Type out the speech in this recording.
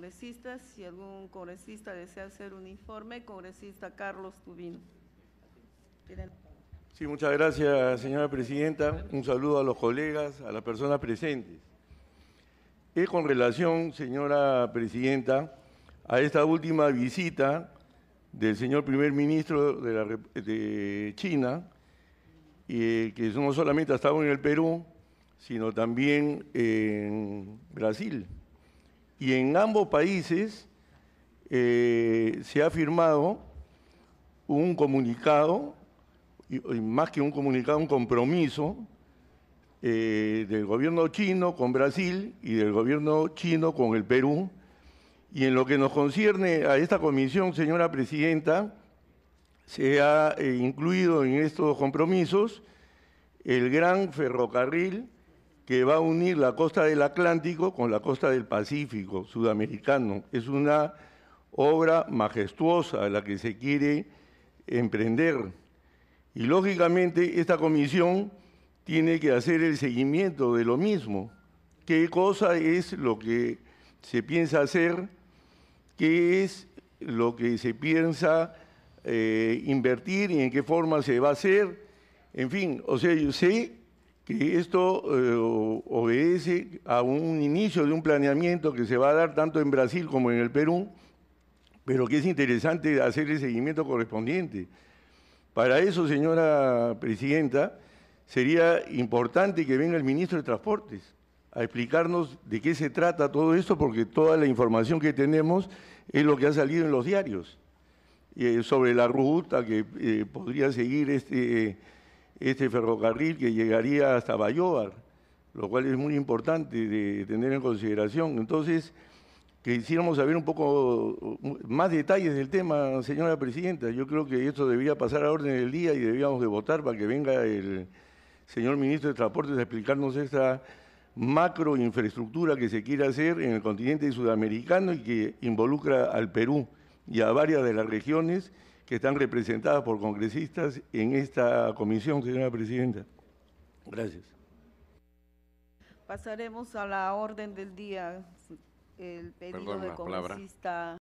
congresistas. Si algún congresista desea hacer un informe, congresista Carlos Tubino. Sí, muchas gracias, señora presidenta. Un saludo a los colegas, a las personas presentes. Es con relación, señora presidenta, a esta última visita del señor primer ministro de, la, de China, y eh, que no solamente ha estado en el Perú, sino también en Brasil. Y en ambos países eh, se ha firmado un comunicado, más que un comunicado, un compromiso eh, del gobierno chino con Brasil y del gobierno chino con el Perú. Y en lo que nos concierne a esta comisión, señora presidenta, se ha eh, incluido en estos compromisos el gran ferrocarril que va a unir la costa del Atlántico con la costa del Pacífico sudamericano. Es una obra majestuosa la que se quiere emprender. Y lógicamente esta comisión tiene que hacer el seguimiento de lo mismo. ¿Qué cosa es lo que se piensa hacer? ¿Qué es lo que se piensa eh, invertir y en qué forma se va a hacer? En fin, o sea, yo sé que esto eh, obedece a un inicio de un planeamiento que se va a dar tanto en Brasil como en el Perú, pero que es interesante hacer el seguimiento correspondiente. Para eso, señora presidenta, sería importante que venga el ministro de Transportes a explicarnos de qué se trata todo esto, porque toda la información que tenemos es lo que ha salido en los diarios, eh, sobre la ruta que eh, podría seguir este este ferrocarril que llegaría hasta Bayóvar, lo cual es muy importante de tener en consideración. Entonces, que quisiéramos saber un poco mm, más detalles del tema, señora presidenta. Yo creo que esto debía pasar a orden del día y debíamos de votar para que venga el señor ministro de Transportes a explicarnos esta macroinfraestructura que se quiere hacer en el continente sudamericano y que involucra al Perú y a varias de las regiones que están representadas por congresistas en esta comisión, señora presidenta. Gracias. Pasaremos a la orden del día. El pedido de congresista.